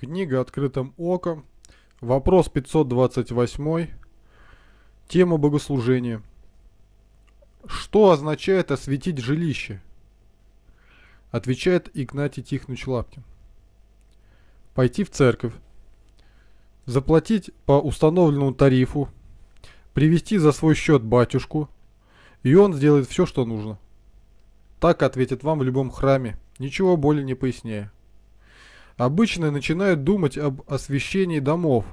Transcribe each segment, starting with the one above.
Книга «Открытым оком». Вопрос 528. Тема богослужения. Что означает осветить жилище? Отвечает Игнатий Тихонович Лапкин. Пойти в церковь. Заплатить по установленному тарифу. Привести за свой счет батюшку. И он сделает все, что нужно. Так ответит вам в любом храме, ничего более не поясняя обычно начинают думать об освещении домов,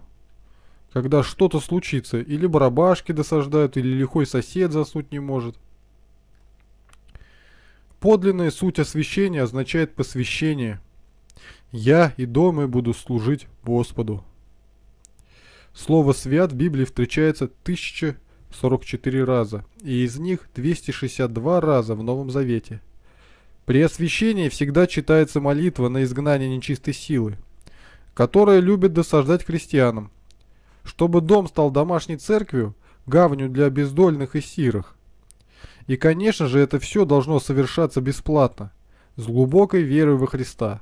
когда что-то случится, или барабашки досаждают, или лихой сосед заснуть не может. Подлинная суть освещения означает посвящение. «Я и дома буду служить Господу». Слово «свят» в Библии встречается 1044 раза, и из них 262 раза в Новом Завете – при освящении всегда читается молитва на изгнание нечистой силы, которая любит досаждать крестьянам. Чтобы дом стал домашней церковью, гавню для бездольных и сирых. И, конечно же, это все должно совершаться бесплатно, с глубокой верой во Христа.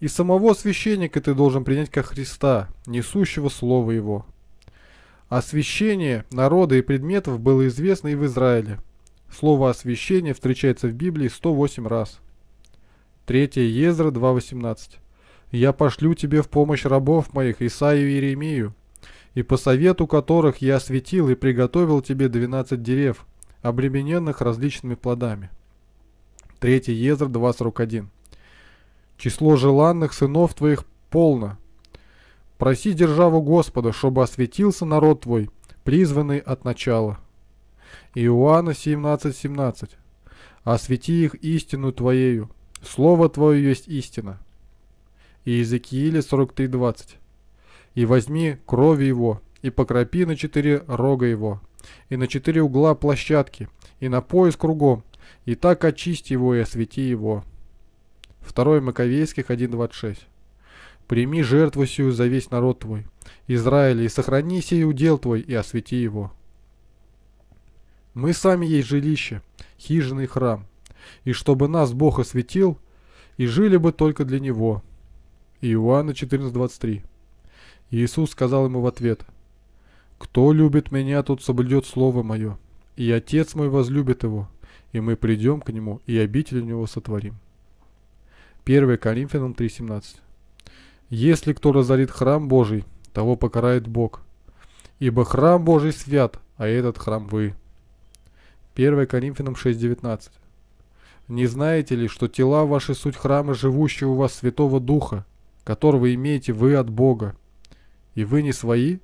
И самого священника ты должен принять как Христа, несущего Слово Его. Освящение народа и предметов было известно и в Израиле – Слово «освящение» встречается в Библии 108 раз. 3 Езра 2.18. «Я пошлю тебе в помощь рабов моих, Исаию и Иеремию, и по совету которых я осветил и приготовил тебе 12 дерев, обремененных различными плодами». 3 Езра 2.41. «Число желанных сынов твоих полно. Проси державу Господа, чтобы осветился народ твой, призванный от начала». Иоанна 17:17. 17. «Освети их истину Твоею, Слово Твое есть истина». И Иезекииле 43:20. «И возьми кровь его, и покропи на четыре рога его, и на четыре угла площадки, и на пояс кругом, и так очисти его и освети его». 2 Маковейских 1.26. «Прими жертву сию за весь народ твой, Израиль, и сохрани сей удел твой, и освети его». Мы сами есть жилище, хижина и храм. И чтобы нас Бог осветил, и жили бы только для Него. Иоанна 14:23. Иисус сказал ему в ответ, «Кто любит меня, тот соблюдет слово мое, и Отец мой возлюбит его, и мы придем к нему, и обитель у него сотворим». 1 Коринфянам 3:17. «Если кто разорит храм Божий, того покарает Бог, ибо храм Божий свят, а этот храм вы». 1 Коринфянам 6.19. «Не знаете ли, что тела ваши суть храма живущего у вас Святого Духа, которого имеете вы от Бога, и вы не свои?»